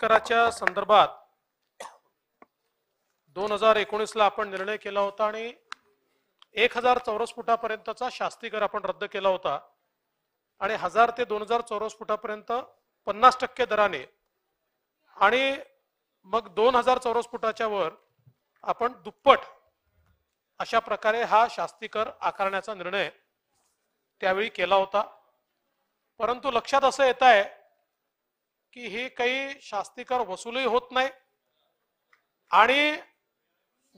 कराच्या संदर्भात दोन हजार एकोणीसला आपण निर्णय केला होता आणि एक हजार चौरस फुटापर्यंतचा कर आपण रद्द केला होता आणि हजार ते दोन हजार चौरस फुटापर्यंत पन्नास टक्के दराने आणि मग दोन हजार चौरस फुटाच्या वर आपण दुप्पट अशा प्रकारे हा कर आकारण्याचा निर्णय त्यावेळी केला होता परंतु लक्षात असं येत आहे की हे काही शास्तीकर कर वसूलही होत नाही आणि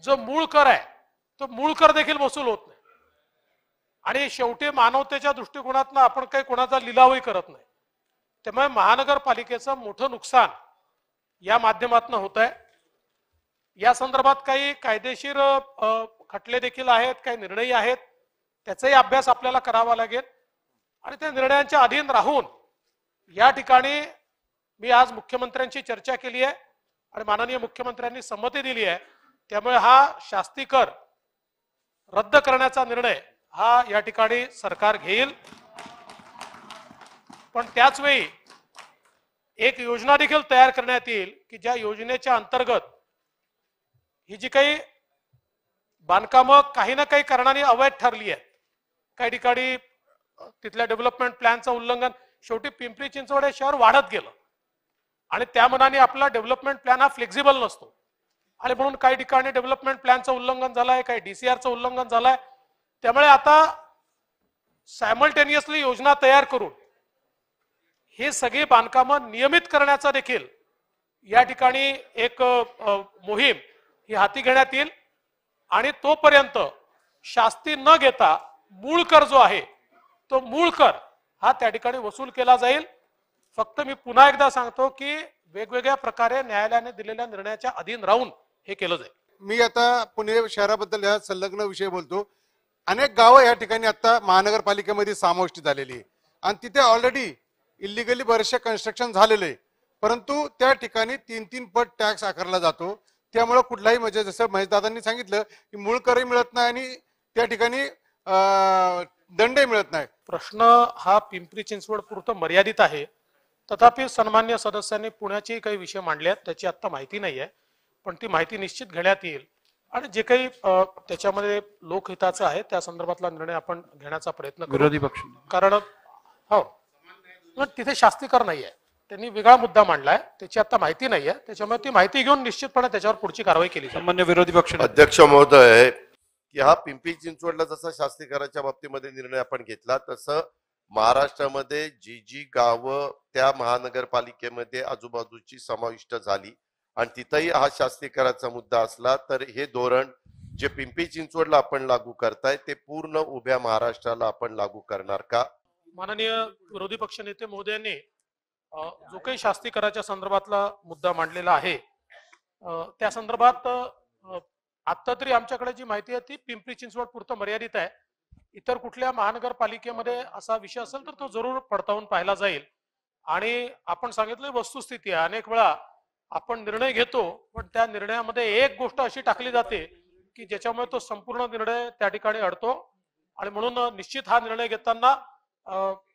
जो मूळ कर आहे तो मूळ कर देखील वसूल होत नाही आणि शेवटी मानवतेच्या दृष्टिकोनातनं आपण काही कोणाचा लिलावही करत नाही त्यामुळे महानगरपालिकेचं मोठं नुकसान या माध्यमातनं होत आहे या संदर्भात काही कायदेशीर खटले देखील आहेत काही निर्णय आहेत त्याचाही अभ्यास आपल्याला करावा लागेल आणि त्या निर्णयांच्या अधीन राहून या ठिकाणी मी आज मुख्यमंत्र्यांशी चर्चा केली आहे आणि माननीय मुख्यमंत्र्यांनी संमती दिली आहे त्यामुळे हा शास्ती कर रद्द करण्याचा निर्णय हा या ठिकाणी सरकार घेईल पण त्याच वेळी एक योजना देखील तयार करण्यात येईल की ज्या योजनेच्या अंतर्गत ही जी काही बांधकाम काही ना काही कारणाने अवैध ठरली आहेत काही ठिकाणी तिथल्या डेव्हलपमेंट प्लॅनचं उल्लंघन शेवटी पिंपरी चिंचवड हे शहर वाढत गेलं आणि त्या मनाने आपला डेव्हलपमेंट प्लॅन हा फ्लेक्झिबल नसतो आणि म्हणून काही ठिकाणी डेव्हलपमेंट प्लॅनचं उल्लंघन झालंय काही डीसीआरचं उल्लंघन झालंय त्यामुळे आता सायमल्टेनियसली योजना तयार करून हे सगळी बांधकामं नियमित करण्याचा देखील या ठिकाणी एक मोहीम ही हाती घेण्यात येईल आणि तोपर्यंत शास्ती न घेता मूळ कर जो आहे तो मूळ कर हा त्या ठिकाणी वसूल केला जाईल फक्त मी पुन्हा एकदा सांगतो की वेगवेगळ्या प्रकारे न्यायालयाने दिलेल्या निर्णयाच्या अधीन राहून हे केलं जाईल मी आता पुणे शहराबद्दल या संलग्न विषय बोलतो अनेक गावं या ठिकाणी आता महानगरपालिकेमध्ये समाविष्ट झालेली आहे आणि तिथे ऑलरेडी इलिगली बरेचसे कन्स्ट्रक्शन झालेले आहे परंतु त्या ठिकाणी तीन तीन पट टॅक्स आकारला जातो त्यामुळे कुठलाही म्हणजे जसं महेशदादांनी सांगितलं की मूळ करही मिळत नाही आणि त्या ठिकाणी दंडही मिळत नाही प्रश्न हा पिंपरी चिंचवड पुरतं मर्यादित आहे तथापि सन्मान्य सदस्यांनी पुण्याचेही काही विषय मांडले आहेत त्याची आता माहिती नाही आहे पण ती माहिती निश्चित घेण्यात येईल आणि जे काही त्याच्यामध्ये लोकहिताचं आहे त्या संदर्भातला निर्णय आपण घेण्याचा प्रयत्न विरोधी पक्ष कारण हो तिथे शास्त्रीकर नाहीये त्यांनी वेगळा मुद्दा मांडलाय त्याची आता माहिती नाहीये त्याच्यामुळे ती माहिती घेऊन निश्चितपणे त्याच्यावर पुढची कारवाई केली सामान्य विरोधी पक्ष अध्यक्ष महोदय की हा पिंपरी चिंचवडला जसा शास्तीकराच्या बाबतीमध्ये निर्णय आपण घेतला तसं महाराष्ट्रामध्ये जी जी गावं त्या महानगरपालिकेमध्ये आजूबाजूची समाविष्ट झाली आणि तिथंही हा कराचा मुद्दा असला तर हे धोरण जे पिंपरी चिंचवडला आपण लागू करताय ते पूर्ण उभ्या महाराष्ट्राला आपण लागू करणार का माननीय विरोधी पक्ष नेते यांनी जो काही कराच्या संदर्भातला मुद्दा मांडलेला आहे त्या संदर्भात आता तरी आमच्याकडे जी माहिती आहे ती पिंपरी चिंचवड पुरतं मर्यादित आहे इतर कुठल्या महानगरपालिकेमध्ये असा विषय असेल तर तो जरूर पडताळून पाहिला जाईल आणि आपण सांगितलं वस्तुस्थिती आहे अनेक वेळा आपण निर्णय घेतो पण त्या निर्णयामध्ये एक गोष्ट अशी टाकली जाते की ज्याच्यामुळे तो संपूर्ण निर्णय त्या ठिकाणी अडतो आणि म्हणून निश्चित हा निर्णय घेताना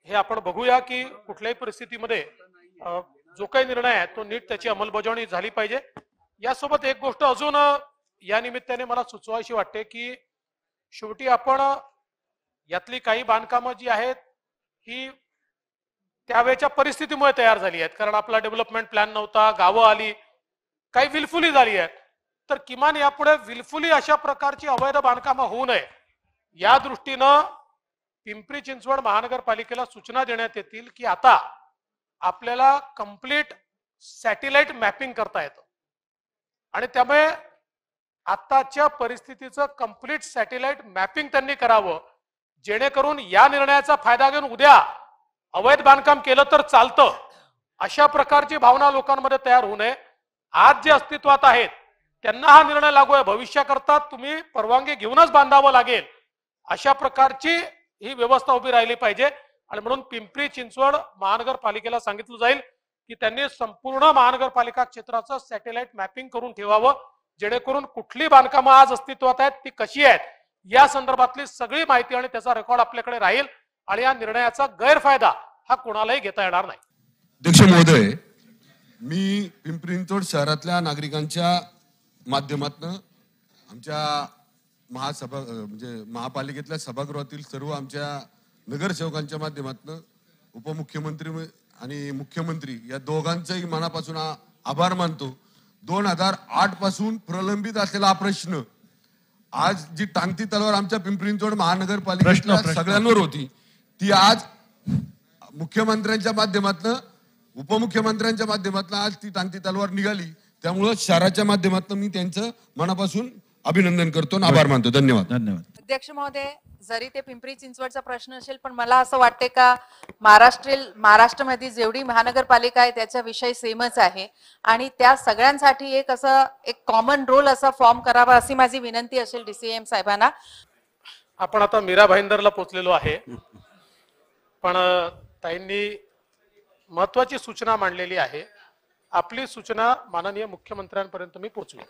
हे आपण बघूया की कुठल्याही परिस्थितीमध्ये जो काही निर्णय आहे तो नीट त्याची अंमलबजावणी झाली पाहिजे यासोबत एक गोष्ट अजून या निमित्ताने मला सुचवायची वाटते की शेवटी आपण यातली काही बांधकामं जी आहेत ही त्यावेळेच्या परिस्थितीमुळे तयार झाली आहेत कारण आपला डेव्हलपमेंट प्लॅन नव्हता गावं आली काही विलफुली झाली आहेत तर किमान यापुढे विलफुली अशा प्रकारची अवैध बांधकामं होऊ नये या दृष्टीनं पिंपरी चिंचवड महानगरपालिकेला सूचना देण्यात येतील की आता आपल्याला कंप्लीट सॅटेलाइट मॅपिंग करता येतं आणि त्यामुळे आताच्या परिस्थितीचं कंप्लीट सॅटेलाइट मॅपिंग त्यांनी करावं जेणेकरून या निर्णयाचा फायदा घेऊन उद्या अवैध बांधकाम केलं तर चालतं अशा प्रकारची भावना लोकांमध्ये तयार होऊ नये आज जे अस्तित्वात आहेत त्यांना हा निर्णय लागू आहे भविष्याकरता तुम्ही परवानगी घेऊनच बांधावं लागेल अशा प्रकारची ही व्यवस्था उभी राहिली पाहिजे आणि म्हणून पिंपरी चिंचवड महानगरपालिकेला सांगितलं जाईल की त्यांनी संपूर्ण महानगरपालिका क्षेत्राचं सॅटेलाइट मॅपिंग करून ठेवावं जेणेकरून कुठली बांधकामं आज अस्तित्वात आहेत ती कशी आहेत या संदर्भातली सगळी माहिती आणि त्याचा रेकॉर्ड आपल्याकडे राहील आणि या निर्णयाचा गैरफायदा हा कोणालाही घेता येणार नाही अध्यक्ष महोदय मी पिंपरी शहरातल्या नागरिकांच्या माध्यमातून आमच्या महासभा म्हणजे महापालिकेतल्या सभागृहातील सर्व आमच्या नगरसेवकांच्या माध्यमातून उपमुख्यमंत्री आणि मुख्यमंत्री या दोघांचाही मनापासून आभार मानतो दोन हजार आठ पासून प्रलंबित असलेला हा प्रश्न आज जी टांगती तलवार आमच्या चिंचवड महानगरपालिका सगळ्यांवर होती ती आज मुख्यमंत्र्यांच्या माध्यमातन उपमुख्यमंत्र्यांच्या माध्यमातून आज ती टांगती तलवार निघाली त्यामुळं शहराच्या माध्यमातून मी त्यांचं मनापासून अभिनंदन करतो आभार मानतो धन्यवाद धन्यवाद अध्यक्ष महोदय जरी ते पिंपरी चिंचवडचा प्रश्न असेल पण मला असं वाटते का महाराष्ट्रील महाराष्ट्रामध्ये जेवढी महानगरपालिका आहे त्याचा विषय सेमच आहे आणि त्या सगळ्यांसाठी एक असं एक कॉमन रोल असा फॉर्म करावा अशी माझी विनंती असेल डीसीएम साहेबांना आपण आता मीरा भाईंदरला पोचलेलो आहे पण ताईंनी महत्वाची सूचना मांडलेली आहे आपली सूचना माननीय मुख्यमंत्र्यांपर्यंत मी पोचलो